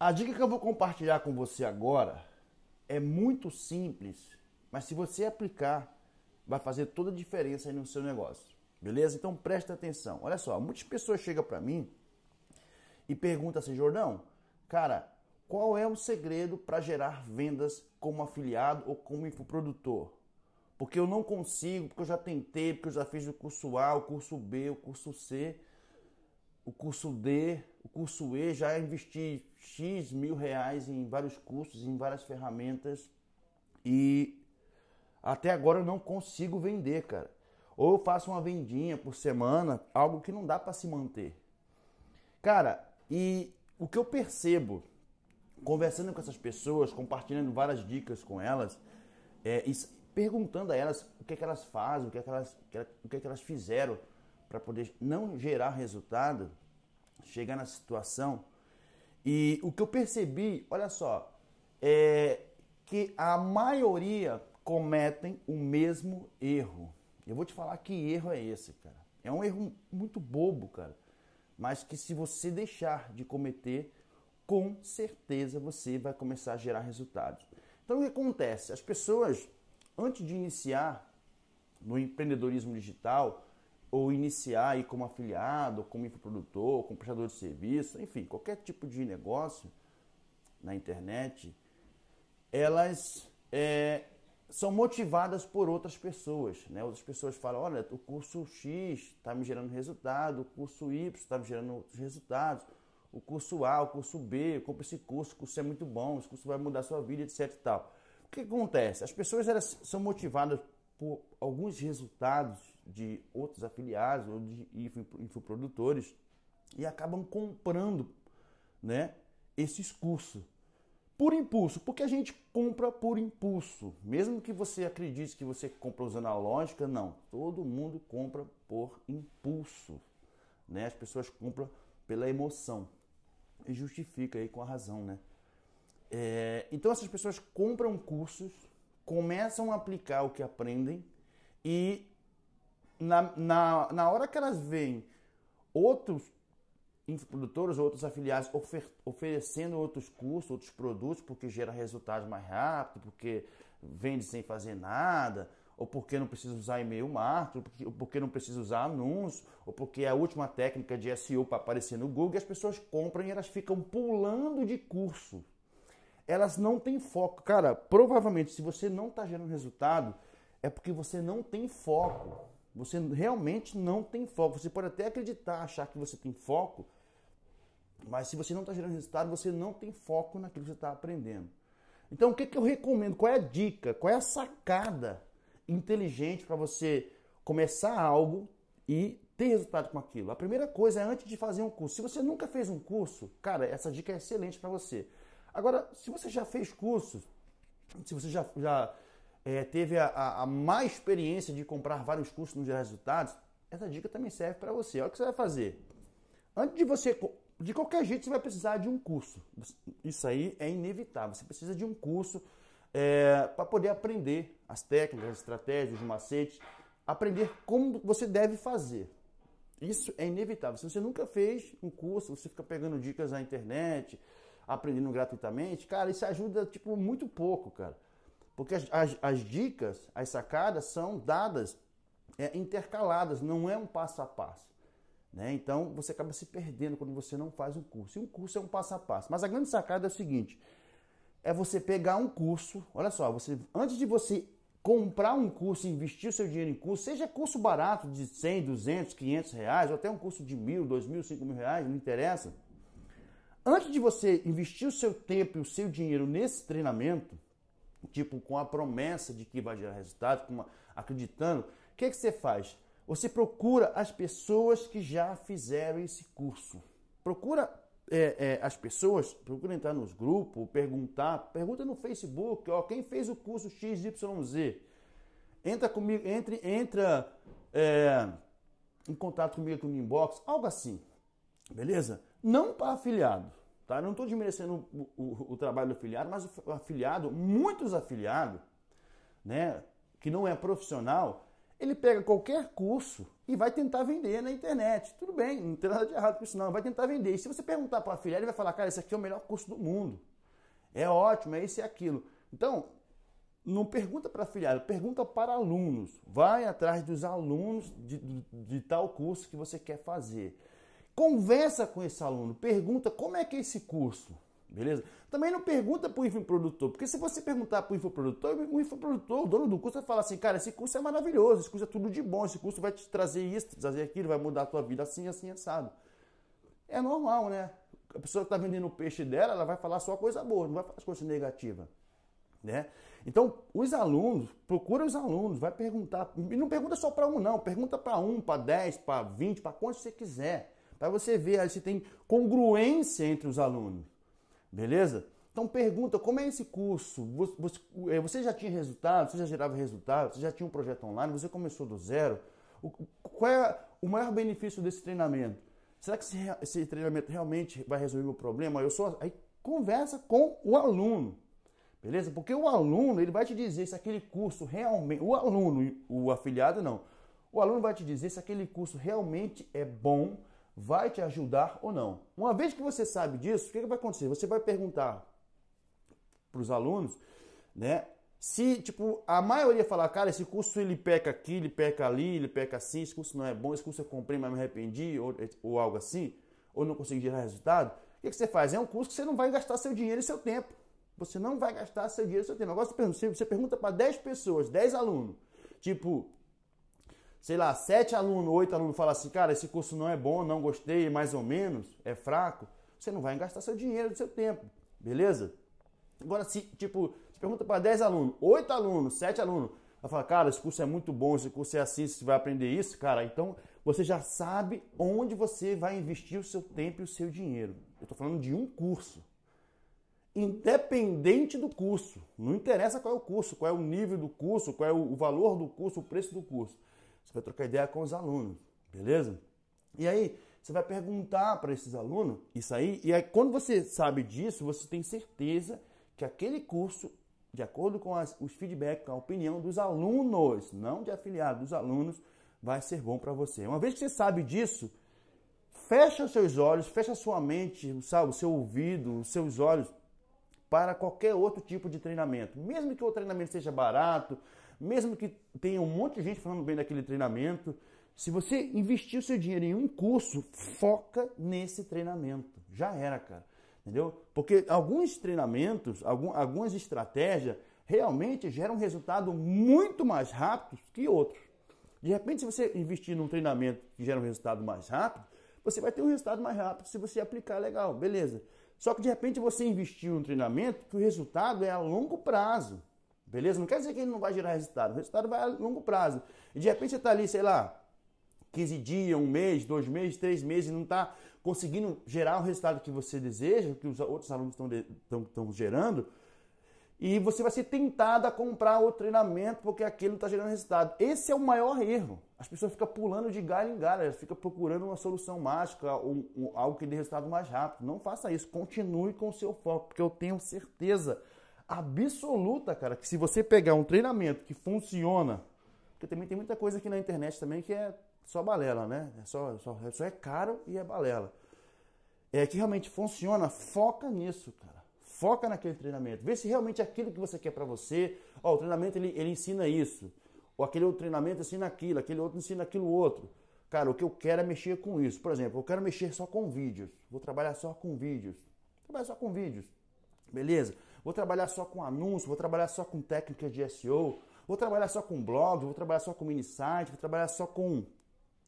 A dica que eu vou compartilhar com você agora é muito simples, mas se você aplicar, vai fazer toda a diferença no seu negócio. Beleza? Então presta atenção. Olha só, muitas pessoas chegam para mim e perguntam assim, Jordão, cara, qual é o segredo para gerar vendas como afiliado ou como infoprodutor? Porque eu não consigo, porque eu já tentei, porque eu já fiz o curso A, o curso B, o curso C, o curso D, o curso E, já é investi X mil reais em vários cursos, em várias ferramentas e até agora eu não consigo vender, cara. Ou eu faço uma vendinha por semana, algo que não dá para se manter. Cara, e o que eu percebo conversando com essas pessoas, compartilhando várias dicas com elas, é, perguntando a elas o que, é que elas fazem, o que, é que elas, o que, é que elas fizeram para poder não gerar resultado chegar na situação. E o que eu percebi, olha só, é que a maioria cometem o mesmo erro. Eu vou te falar que erro é esse, cara. É um erro muito bobo, cara. Mas que se você deixar de cometer, com certeza você vai começar a gerar resultados. Então o que acontece? As pessoas, antes de iniciar no empreendedorismo digital, ou iniciar aí como afiliado, como infoprodutor, como prestador de serviço, enfim, qualquer tipo de negócio na internet, elas é, são motivadas por outras pessoas. Né? Outras pessoas falam, olha, o curso X está me gerando resultado, o curso Y está me gerando outros resultados, o curso A, o curso B, compra esse curso, o curso é muito bom, esse curso vai mudar a sua vida, etc e tal. O que acontece? As pessoas elas são motivadas por alguns resultados de outros afiliados ou de infoprodutores e acabam comprando né, esses cursos. Por impulso, porque a gente compra por impulso. Mesmo que você acredite que você compra usando a lógica, não. Todo mundo compra por impulso. Né? As pessoas compram pela emoção. E justifica aí com a razão, né? É, então essas pessoas compram cursos, começam a aplicar o que aprendem e na, na, na hora que elas veem outros produtores, outros afiliados ofer, oferecendo outros cursos, outros produtos, porque gera resultados mais rápido, porque vende sem fazer nada, ou porque não precisa usar e-mail marketing, ou porque não precisa usar anúncio, ou porque é a última técnica de SEO para aparecer no Google, as pessoas compram e elas ficam pulando de curso. Elas não têm foco. Cara, provavelmente se você não está gerando resultado, é porque você não tem foco. Você realmente não tem foco. Você pode até acreditar, achar que você tem foco, mas se você não está gerando resultado, você não tem foco naquilo que você está aprendendo. Então, o que, que eu recomendo? Qual é a dica? Qual é a sacada inteligente para você começar algo e ter resultado com aquilo? A primeira coisa é antes de fazer um curso. Se você nunca fez um curso, cara, essa dica é excelente para você. Agora, se você já fez cursos, se você já, já é, teve a, a, a má experiência de comprar vários cursos nos resultados, essa dica também serve para você. Olha o que você vai fazer. Antes de você. De qualquer jeito, você vai precisar de um curso. Isso aí é inevitável. Você precisa de um curso é, para poder aprender as técnicas, as estratégias, os macetes, aprender como você deve fazer. Isso é inevitável. Se você nunca fez um curso, você fica pegando dicas na internet, aprendendo gratuitamente, cara, isso ajuda tipo muito pouco, cara. Porque as, as, as dicas, as sacadas são dadas é, intercaladas, não é um passo a passo. Né? Então você acaba se perdendo quando você não faz um curso. E um curso é um passo a passo. Mas a grande sacada é o seguinte: é você pegar um curso. Olha só, você antes de você comprar um curso, investir o seu dinheiro em curso, seja curso barato de 100, 200, 500 reais, ou até um curso de mil, dois mil, cinco mil reais, não interessa. Antes de você investir o seu tempo e o seu dinheiro nesse treinamento, tipo com a promessa de que vai gerar resultado, uma, acreditando, o que, é que você faz? Você procura as pessoas que já fizeram esse curso. Procura é, é, as pessoas, procura entrar nos grupos, perguntar, pergunta no Facebook, ó, quem fez o curso XYZ? Entra comigo, entre, entra é, em contato comigo no inbox, algo assim, beleza? Não para afiliado, Tá? Não estou desmerecendo o, o, o, trabalho do afiliado, mas o afiliado, muitos afiliados, né, que não é profissional, ele pega qualquer curso e vai tentar vender na internet. Tudo bem, não tem nada de errado com isso não, vai tentar vender. E se você perguntar para o afiliado, ele vai falar, cara, esse aqui é o melhor curso do mundo. É ótimo, é isso e aquilo. Então, não pergunta para afiliado, pergunta para alunos. Vai atrás dos alunos de, de, de tal curso que você quer fazer. Conversa com esse aluno, pergunta como é que é esse curso, beleza? Também não pergunta para o infoprodutor, porque se você perguntar para o infoprodutor, o infoprodutor, o dono do curso, vai falar assim, cara, esse curso é maravilhoso, esse curso é tudo de bom, esse curso vai te trazer isso, te trazer aquilo, vai mudar a tua vida assim, assim, assado. É normal, né? A pessoa que está vendendo o peixe dela, ela vai falar só coisa boa, não vai falar as coisas negativas. Né? Então, os alunos, procura os alunos, vai perguntar. E não pergunta só para um, não. Pergunta para um, para dez, para vinte, para quantos você quiser. Para você ver aí se tem congruência entre os alunos. Beleza? Então pergunta como é esse curso? É, você já tinha resultado? Você já gerava resultado? Você já tinha um projeto online? Você começou do zero? Qual é o maior benefício desse treinamento? Será que esse treinamento realmente vai resolver o problema? Eu sou aí conversa com o aluno, beleza? Porque o aluno ele vai te dizer se aquele curso realmente, o aluno, o afiliado não, o aluno vai te dizer se aquele curso realmente é bom vai te ajudar ou não. Uma vez que você sabe disso, o que, é que vai acontecer? Você vai perguntar para os alunos, né? Se, tipo, a maioria falar, cara, esse curso ele peca aqui, ele peca ali, ele peca assim, esse curso não é bom, esse curso eu comprei, mas me arrependi, ou, ou algo assim, ou não consegui gerar resultado, o que, que você faz? É um curso que você não vai gastar seu dinheiro e seu tempo. Você não vai gastar seu dinheiro e seu tempo. Agora você pergunta, você pergunta para 10 pessoas, 10 alunos, tipo, sei lá, sete alunos, oito alunos falam assim, cara, esse curso não é bom, não gostei, mais ou menos, é fraco, você não vai gastar seu dinheiro, seu tempo, beleza? Agora, se, tipo, você pergunta para dez alunos, oito alunos, sete alunos, vai falar, cara, esse curso é muito bom, esse curso é assim, você vai aprender isso, cara, então você já sabe onde você vai investir o seu tempo e o seu dinheiro. Eu estou falando de um curso. Independente do curso, não interessa qual é o curso, qual é o nível do curso, qual é o valor do curso, o preço do curso. Você vai trocar ideia com os alunos, beleza? E aí, você vai perguntar para esses alunos isso aí, e aí, quando você sabe disso, você tem certeza que aquele curso, de acordo com as, os feedbacks, com a opinião dos alunos, não de afiliados, dos alunos, vai ser bom para você. Uma vez que você sabe disso, fecha os seus olhos, fecha a sua mente, sabe, o seu ouvido, os seus olhos para qualquer outro tipo de treinamento. Mesmo que o treinamento seja barato, mesmo que tenha um monte de gente falando bem daquele treinamento, se você investir o seu dinheiro em um curso, foca nesse treinamento. Já era, cara. Entendeu? Porque alguns treinamentos, algum, algumas estratégias, realmente geram um resultado muito mais rápido que outros. De repente, se você investir num treinamento que gera um resultado mais rápido, você vai ter um resultado mais rápido se você aplicar legal, beleza. Só que de repente você investiu num treinamento que o resultado é a longo prazo. Beleza? Não quer dizer que ele não vai gerar resultado. O resultado vai a longo prazo. E de repente você está ali, sei lá, 15 dias, um mês, dois meses, três meses, e não está conseguindo gerar o resultado que você deseja, que os outros alunos estão gerando. E você vai ser tentado a comprar outro treinamento porque aquele não está gerando resultado. Esse é o maior erro. As pessoas ficam pulando de galho em galho, elas ficam procurando uma solução mágica, ou, ou algo que dê resultado mais rápido. Não faça isso. Continue com o seu foco, porque eu tenho certeza absoluta, cara, que se você pegar um treinamento que funciona, porque também tem muita coisa aqui na internet também que é só balela, né? É só, só, é só é caro e é balela. É que realmente funciona, foca nisso, cara. Foca naquele treinamento. Vê se realmente é aquilo que você quer para você. Ó, o treinamento ele, ele ensina isso. Ou aquele outro treinamento ensina aquilo, aquele outro ensina aquilo outro. Cara, o que eu quero é mexer com isso. Por exemplo, eu quero mexer só com vídeos. Vou trabalhar só com vídeos. Vou trabalhar só com vídeos. Beleza? vou trabalhar só com anúncio, vou trabalhar só com técnicas de SEO, vou trabalhar só com blog, vou trabalhar só com mini site, vou trabalhar só com,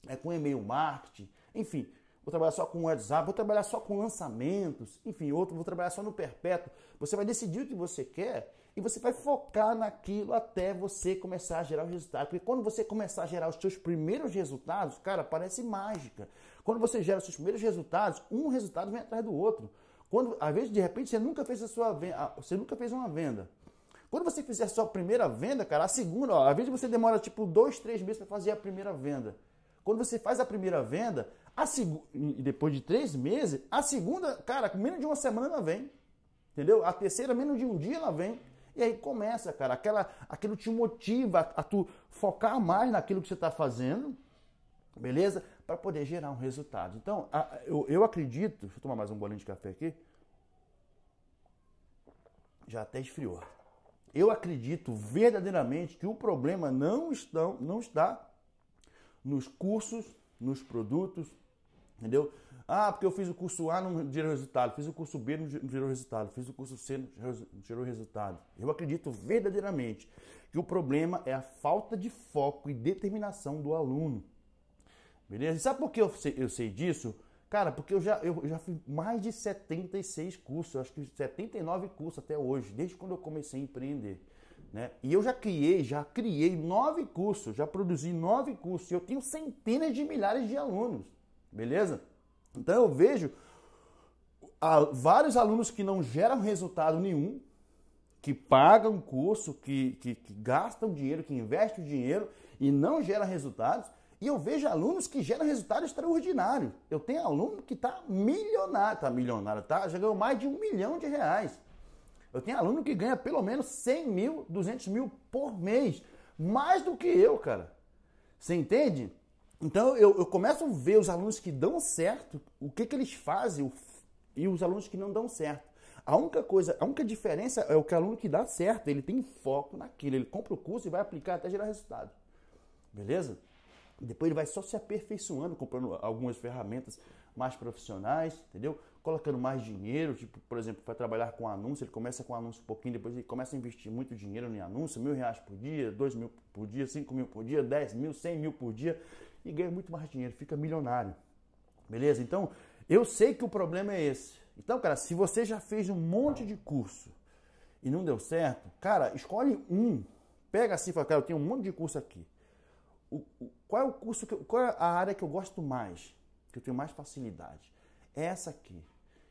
é, com e-mail marketing, enfim, vou trabalhar só com WhatsApp, vou trabalhar só com lançamentos, enfim, outro, vou trabalhar só no perpétuo. Você vai decidir o que você quer e você vai focar naquilo até você começar a gerar o resultado. Porque quando você começar a gerar os seus primeiros resultados, cara, parece mágica. Quando você gera os seus primeiros resultados, um resultado vem atrás do outro. Quando, às vezes, de repente, você nunca fez a sua venda, você nunca fez uma venda. Quando você fizer a sua primeira venda, cara, a segunda, ó, às vezes você demora tipo dois, três meses para fazer a primeira venda. Quando você faz a primeira venda, a seg... e depois de três meses, a segunda, cara, com menos de uma semana ela vem. Entendeu? A terceira, menos de um dia ela vem. E aí começa, cara, aquela, aquilo te motiva a, a tu focar mais naquilo que você está fazendo, beleza? para poder gerar um resultado. Então, eu, eu acredito. Deixa eu tomar mais um bolinho de café aqui. Já até esfriou. Eu acredito verdadeiramente que o problema não, estão, não está nos cursos, nos produtos, entendeu? Ah, porque eu fiz o curso A não gerou resultado, fiz o curso B não gerou resultado, fiz o curso C não gerou resultado. Eu acredito verdadeiramente que o problema é a falta de foco e determinação do aluno. Beleza? E sabe por que eu sei, eu sei disso? Cara, porque eu já, eu já fiz mais de 76 cursos, acho que 79 cursos até hoje, desde quando eu comecei a empreender. Né? E eu já criei, já criei nove cursos, já produzi nove cursos, e eu tenho centenas de milhares de alunos, beleza? Então eu vejo ah, vários alunos que não geram resultado nenhum, que pagam curso, que, que, que gastam dinheiro, que investem dinheiro e não geram resultados, e eu vejo alunos que geram resultado extraordinário. Eu tenho aluno que está milionário, está milionário, tá? Já ganhou mais de um milhão de reais. Eu tenho aluno que ganha pelo menos 100 mil, 200 mil por mês. Mais do que eu, cara. Você entende? Então eu, eu começo a ver os alunos que dão certo, o que, que eles fazem e os alunos que não dão certo. A única coisa, a única diferença é o que o aluno que dá certo, ele tem foco naquilo, ele compra o curso e vai aplicar até gerar resultado. Beleza? Depois ele vai só se aperfeiçoando, comprando algumas ferramentas mais profissionais, entendeu? Colocando mais dinheiro, tipo, por exemplo, vai trabalhar com anúncio, ele começa com anúncio um pouquinho, depois ele começa a investir muito dinheiro em anúncio, mil reais por dia, dois mil por dia, cinco mil por dia, dez mil, cem mil por dia, e ganha muito mais dinheiro, fica milionário. Beleza? Então, eu sei que o problema é esse. Então, cara, se você já fez um monte de curso e não deu certo, cara, escolhe um. Pega assim e fala, cara, eu tenho um monte de curso aqui o, o, qual é o curso, que, qual é a área que eu gosto mais, que eu tenho mais facilidade? É essa aqui.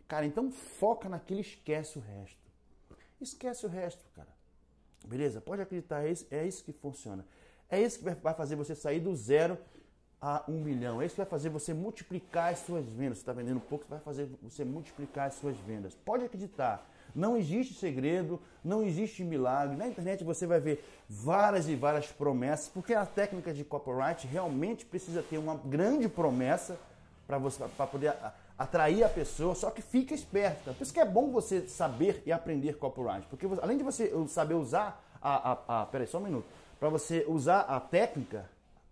Cara, então foca naquilo e esquece o resto. Esquece o resto, cara. Beleza? Pode acreditar, é isso, é isso que funciona. É isso que vai fazer você sair do zero a um milhão. É isso que vai fazer você multiplicar as suas vendas. Você está vendendo pouco, vai fazer você multiplicar as suas vendas. Pode acreditar. Não existe segredo, não existe milagre. Na internet você vai ver várias e várias promessas, porque a técnica de copyright realmente precisa ter uma grande promessa para você para poder atrair a pessoa, só que fica esperta. Por isso que é bom você saber e aprender copyright, porque além de você saber usar a, a, a peraí, só um minuto, para você usar a técnica,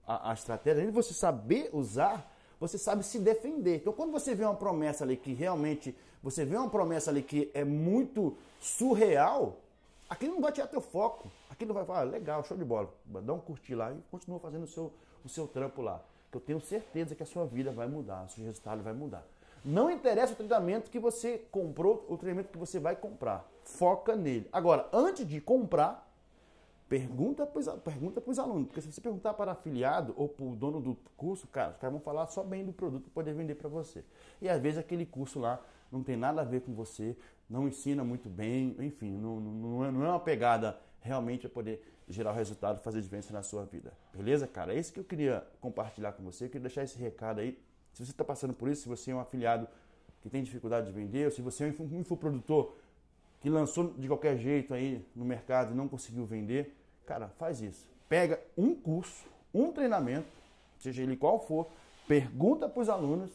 a, a estratégia, além de você saber usar você sabe se defender. Então, quando você vê uma promessa ali que realmente, você vê uma promessa ali que é muito surreal, aquilo não vai tirar teu foco. Aquilo vai falar, ah, legal, show de bola. Dá um curtir lá e continua fazendo o seu, o seu trampo lá. Que eu tenho certeza que a sua vida vai mudar, o seu resultado vai mudar. Não interessa o treinamento que você comprou, o treinamento que você vai comprar. Foca nele. Agora, antes de comprar, Pergunta para os alunos, porque se você perguntar para afiliado ou para o dono do curso, cara, os caras vão falar só bem do produto para poder vender para você. E às vezes aquele curso lá não tem nada a ver com você, não ensina muito bem, enfim, não, não, é, não é uma pegada realmente para poder gerar o resultado, fazer diferença na sua vida. Beleza, cara? É isso que eu queria compartilhar com você, eu queria deixar esse recado aí. Se você está passando por isso, se você é um afiliado que tem dificuldade de vender, ou se você é um infoprodutor produtor que lançou de qualquer jeito aí no mercado e não conseguiu vender, cara, faz isso. Pega um curso, um treinamento, seja ele qual for, pergunta para os alunos,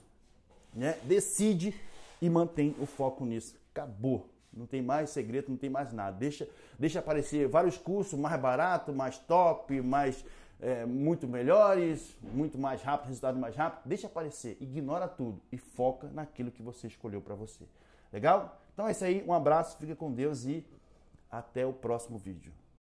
né? Decide e mantém o foco nisso. Acabou. Não tem mais segredo, não tem mais nada. Deixa, deixa aparecer vários cursos mais barato, mais top, mais é, muito melhores, muito mais rápido, resultado mais rápido. Deixa aparecer, ignora tudo e foca naquilo que você escolheu para você. Legal? Então é isso aí, um abraço, fica com Deus e até o próximo vídeo.